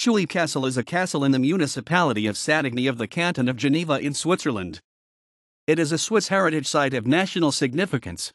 Chuy Castle is a castle in the municipality of Sadigny of the canton of Geneva in Switzerland. It is a Swiss heritage site of national significance.